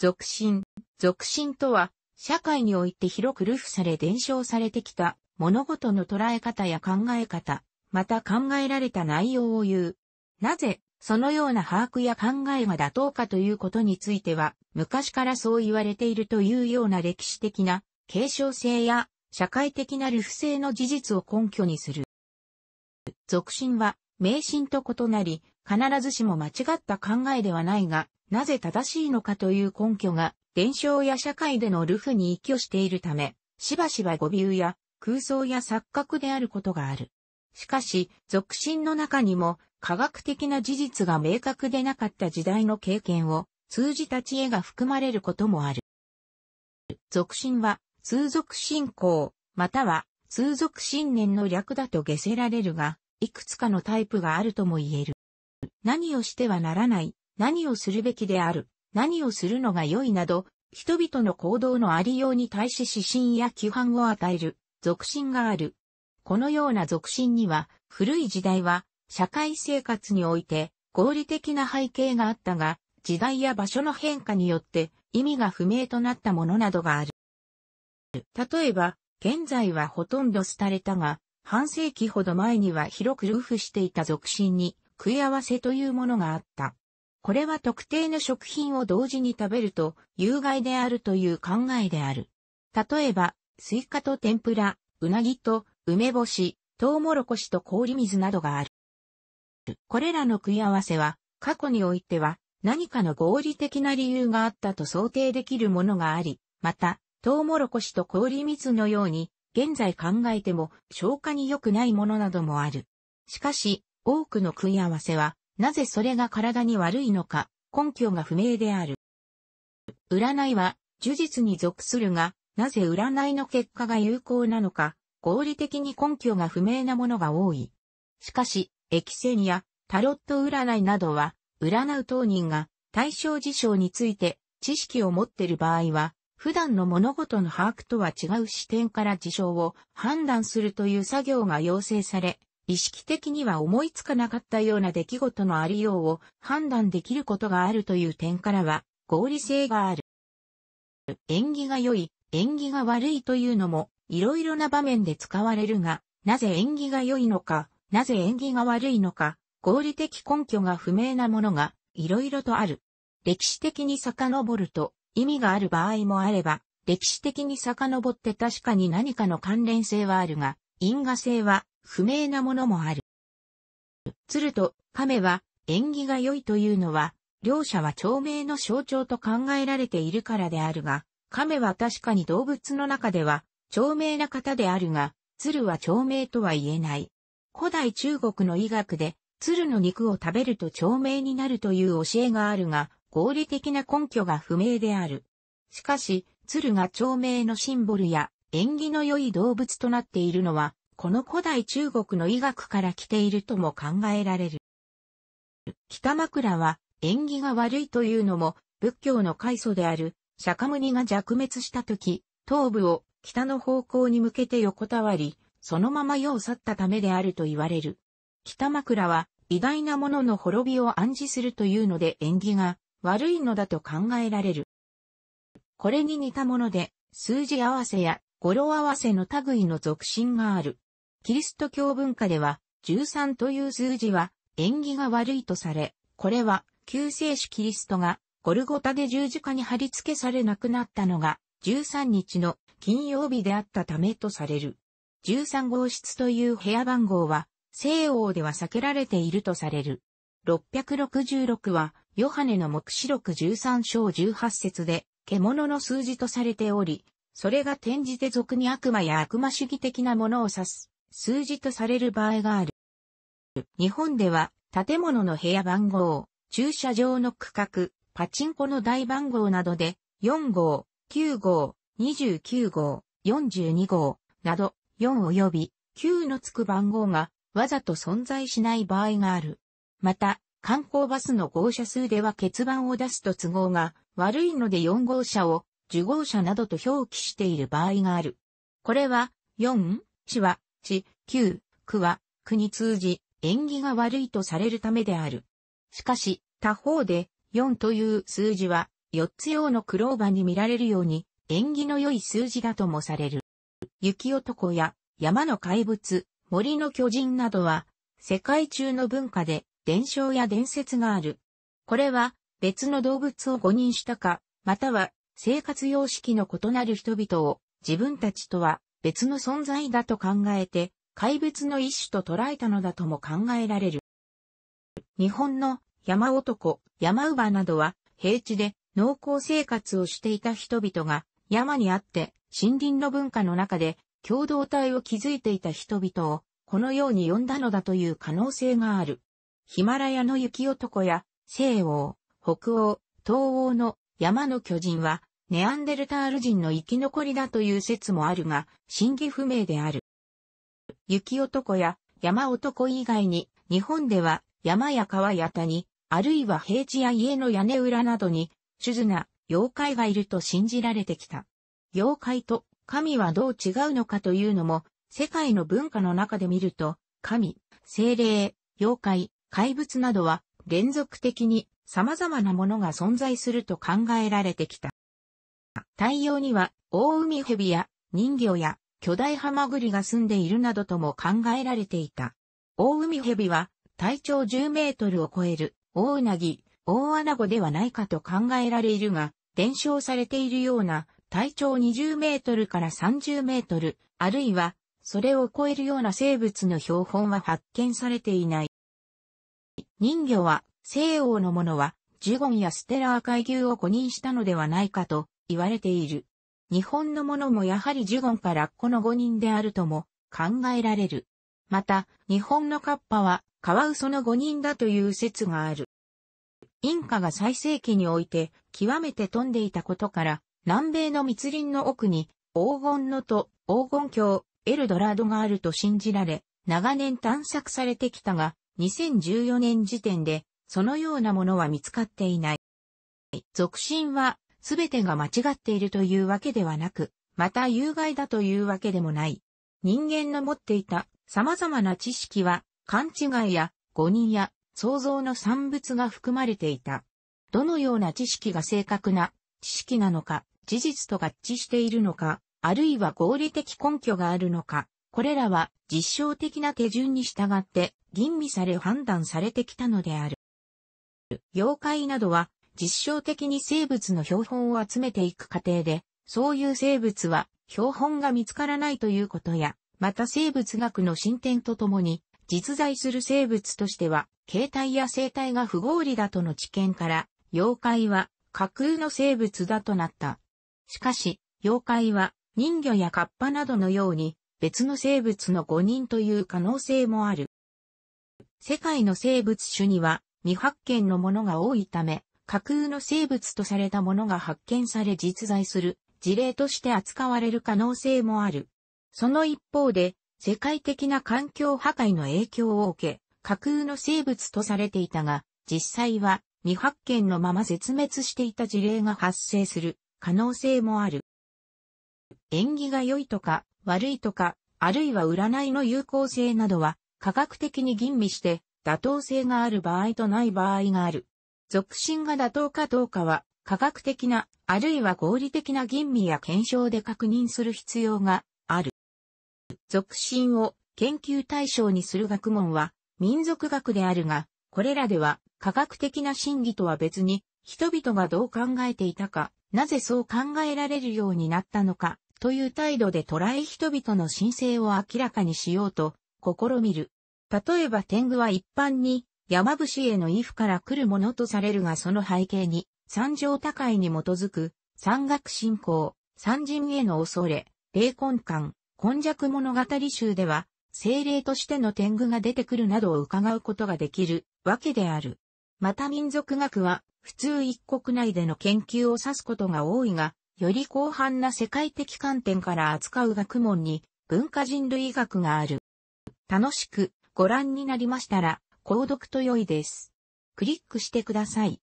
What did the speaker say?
俗信。俗信とは、社会において広く流布され伝承されてきた物事の捉え方や考え方、また考えられた内容を言う。なぜ、そのような把握や考えが妥当かということについては、昔からそう言われているというような歴史的な継承性や社会的な流布性の事実を根拠にする。俗信は、迷信と異なり、必ずしも間違った考えではないが、なぜ正しいのかという根拠が、伝承や社会でのルフに依拠しているため、しばしば誤謬や空想や錯覚であることがある。しかし、俗信の中にも、科学的な事実が明確でなかった時代の経験を通じた知恵が含まれることもある。俗信は、通俗信仰、または通俗信念の略だと下せられるが、いくつかのタイプがあるとも言える。何をしてはならない何をするべきである、何をするのが良いなど、人々の行動のありように対し指針や規範を与える、俗心がある。このような俗心には、古い時代は、社会生活において、合理的な背景があったが、時代や場所の変化によって、意味が不明となったものなどがある。例えば、現在はほとんど廃れたが、半世紀ほど前には広く流布していた俗心に、食い合わせというものがあった。これは特定の食品を同時に食べると有害であるという考えである。例えば、スイカと天ぷら、うなぎと梅干し、トウモロコシと氷水などがある。これらの食い合わせは、過去においては何かの合理的な理由があったと想定できるものがあり、また、トウモロコシと氷水のように、現在考えても消化に良くないものなどもある。しかし、多くの食い合わせは、なぜそれが体に悪いのか、根拠が不明である。占いは、呪術に属するが、なぜ占いの結果が有効なのか、合理的に根拠が不明なものが多い。しかし、エキセニア、タロット占いなどは、占う当人が対象事象について知識を持っている場合は、普段の物事の把握とは違う視点から事象を判断するという作業が要請され、意識的には思いつかなかったような出来事のありようを判断できることがあるという点からは合理性がある。縁起が良い、縁起が悪いというのもいろいろな場面で使われるが、なぜ縁起が良いのか、なぜ縁起が悪いのか、合理的根拠が不明なものがいろいろとある。歴史的に遡ると意味がある場合もあれば、歴史的に遡って確かに何かの関連性はあるが、因果性は不明なものもある。鶴と亀は縁起が良いというのは、両者は長命の象徴と考えられているからであるが、亀は確かに動物の中では長命な方であるが、鶴は長命とは言えない。古代中国の医学で、鶴の肉を食べると長命になるという教えがあるが、合理的な根拠が不明である。しかし、鶴が長命のシンボルや縁起の良い動物となっているのは、この古代中国の医学から来ているとも考えられる。北枕は縁起が悪いというのも仏教の開祖である釈迦牟尼が弱滅した時、頭部を北の方向に向けて横たわり、そのまま世を去ったためであると言われる。北枕は偉大なものの滅びを暗示するというので縁起が悪いのだと考えられる。これに似たもので、数字合わせや語呂合わせの類の俗心がある。キリスト教文化では、13という数字は縁起が悪いとされ、これは救世主キリストがゴルゴタで十字架に貼り付けされなくなったのが13日の金曜日であったためとされる。13号室という部屋番号は西欧では避けられているとされる。666はヨハネの目視録13章18節で獣の数字とされており、それが転じて俗に悪魔や悪魔主義的なものを指す。数字とされる場合がある。日本では、建物の部屋番号、駐車場の区画、パチンコの台番号などで、4号、9号、29号、42号、など、4及び9のつく番号が、わざと存在しない場合がある。また、観光バスの号車数では欠番を出すと都合が悪いので4号車を10号車などと表記している場合がある。これは、4、市は地、旧、区は、区に通じ、縁起が悪いとされるためである。しかし、他方で、4という数字は、4つ用のクローバに見られるように、縁起の良い数字だともされる。雪男や、山の怪物、森の巨人などは、世界中の文化で、伝承や伝説がある。これは、別の動物を誤認したか、または、生活様式の異なる人々を、自分たちとは別の存在だと考えて、怪物の一種と捉えたのだとも考えられる。日本の山男、山馬などは平地で農耕生活をしていた人々が山にあって森林の文化の中で共同体を築いていた人々をこのように呼んだのだという可能性がある。ヒマラヤの雪男や西欧、北欧、東欧の山の巨人はネアンデルタール人の生き残りだという説もあるが、真偽不明である。雪男や山男以外に、日本では山や川や谷、あるいは平地や家の屋根裏などに、手術な妖怪がいると信じられてきた。妖怪と神はどう違うのかというのも、世界の文化の中で見ると、神、精霊、妖怪、怪物などは連続的に様々なものが存在すると考えられてきた。太陽には、大海蛇や人魚や巨大ハマグリが住んでいるなどとも考えられていた。大海蛇は体長10メートルを超える大うなぎ、大アナゴではないかと考えられるが、伝承されているような体長20メートルから30メートル、あるいはそれを超えるような生物の標本は発見されていない。人魚は西欧のものはジュゴンやステラー海牛を誤認したのではないかと言われている。日本のものもやはりジュゴンかラッコの5人であるとも考えられる。また、日本のカッパはカワウソの5人だという説がある。インカが最盛期において極めて飛んでいたことから、南米の密林の奥に黄金のと黄金郷、エルドラードがあると信じられ、長年探索されてきたが、2014年時点で、そのようなものは見つかっていない。続進は、すべてが間違っているというわけではなく、また有害だというわけでもない。人間の持っていた様々な知識は、勘違いや誤認や創造の産物が含まれていた。どのような知識が正確な知識なのか、事実と合致しているのか、あるいは合理的根拠があるのか、これらは実証的な手順に従って吟味され判断されてきたのである。妖怪などは実証的に生物の標本を集めていく過程で、そういう生物は標本が見つからないということや、また生物学の進展とともに、実在する生物としては、形態や生態が不合理だとの知見から、妖怪は架空の生物だとなった。しかし、妖怪は人魚やカッパなどのように別の生物の誤認という可能性もある。世界の生物種には未発見のものが多いため、架空の生物とされたものが発見され実在する事例として扱われる可能性もある。その一方で、世界的な環境破壊の影響を受け、架空の生物とされていたが、実際は未発見のまま絶滅していた事例が発生する可能性もある。縁起が良いとか悪いとか、あるいは占いの有効性などは科学的に吟味して妥当性がある場合とない場合がある。俗心が妥当かどうかは、科学的な、あるいは合理的な吟味や検証で確認する必要がある。俗心を研究対象にする学問は、民族学であるが、これらでは、科学的な真理とは別に、人々がどう考えていたか、なぜそう考えられるようになったのか、という態度で捉え人々の神聖を明らかにしようと、試みる。例えば天狗は一般に山伏への衣服から来るものとされるがその背景に、三条高いに基づく、山岳信仰、山人への恐れ、霊魂観、根弱物語集では、精霊としての天狗が出てくるなどを伺うことができるわけである。また民族学は、普通一国内での研究を指すことが多いが、より広範な世界的観点から扱う学問に文化人類学がある。楽しくご覧になりましたら、購読と良いです。クリックしてください。